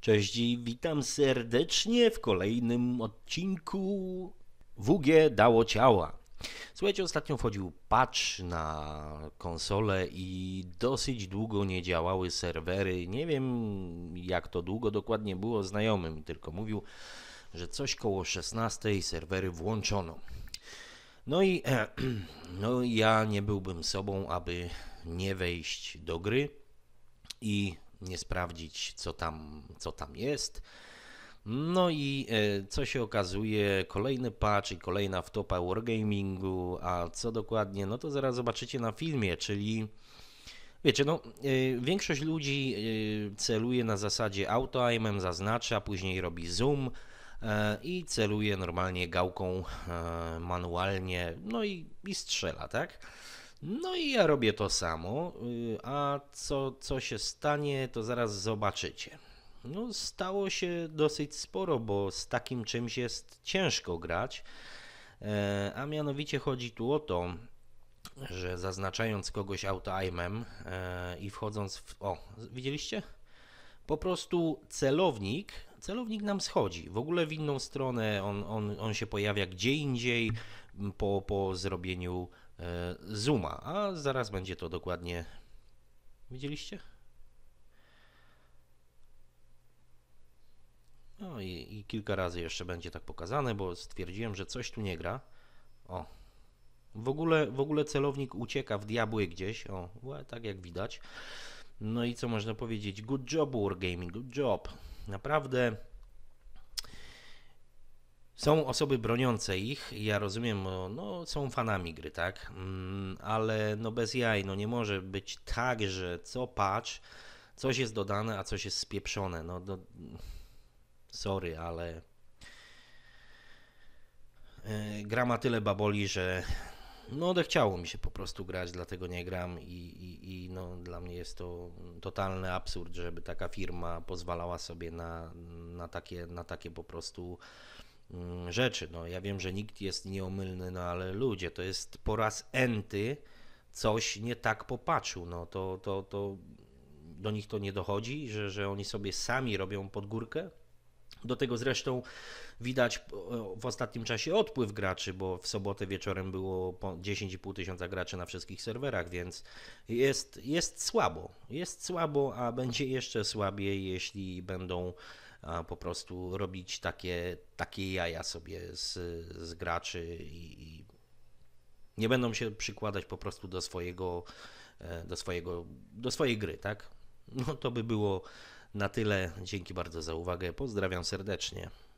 Cześć i witam serdecznie w kolejnym odcinku WG Dało Ciała. Słuchajcie, ostatnio wchodził patch na konsolę i dosyć długo nie działały serwery. Nie wiem jak to długo dokładnie było, znajomy mi tylko mówił, że coś koło 16 serwery włączono. No i e, no, ja nie byłbym sobą, aby nie wejść do gry i nie sprawdzić, co tam, co tam jest. No i e, co się okazuje, kolejny patch i kolejna wtopa Wargamingu, a co dokładnie, no to zaraz zobaczycie na filmie, czyli wiecie, no e, większość ludzi e, celuje na zasadzie auto-aimem, zaznacza, później robi zoom i celuje normalnie gałką manualnie, no i, i strzela, tak? No i ja robię to samo, y, a co, co się stanie, to zaraz zobaczycie. No, stało się dosyć sporo, bo z takim czymś jest ciężko grać. E, a mianowicie chodzi tu o to, że zaznaczając kogoś auto-aimem e, i wchodząc w. O, widzieliście? Po prostu celownik, celownik nam schodzi w ogóle w inną stronę, on, on, on się pojawia gdzie indziej po, po zrobieniu E, Zuma, a zaraz będzie to dokładnie. Widzieliście? No i, i, kilka razy jeszcze będzie tak pokazane, bo stwierdziłem, że coś tu nie gra. O. W ogóle, w ogóle celownik ucieka w diabły gdzieś. O, tak jak widać. No i co można powiedzieć? Good job, Wargaming, good job. Naprawdę są osoby broniące ich, ja rozumiem, no, są fanami gry, tak? Mm, ale no bez jaj, no nie może być tak, że co patrz, coś jest dodane, a coś jest spieprzone. No do... No, sorry, ale e, gra ma tyle baboli, że no odechciało mi się po prostu grać, dlatego nie gram i, i, i no, dla mnie jest to totalny absurd, żeby taka firma pozwalała sobie na, na, takie, na takie po prostu Mm, rzeczy. No, ja wiem, że nikt jest nieomylny, no ale ludzie, to jest po raz enty coś nie tak popatrzył. No, to, to, to do nich to nie dochodzi, że, że oni sobie sami robią podgórkę. Do tego zresztą widać e, w ostatnim czasie odpływ graczy, bo w sobotę wieczorem było 10,5 tysiąca graczy na wszystkich serwerach, więc jest, jest słabo. Jest słabo, a będzie jeszcze słabiej, jeśli będą po prostu robić takie, takie jaja sobie z, z graczy i, i nie będą się przykładać po prostu do swojego, e, do swojego, do swojej gry, tak? No to by było na tyle. Dzięki bardzo za uwagę. Pozdrawiam serdecznie.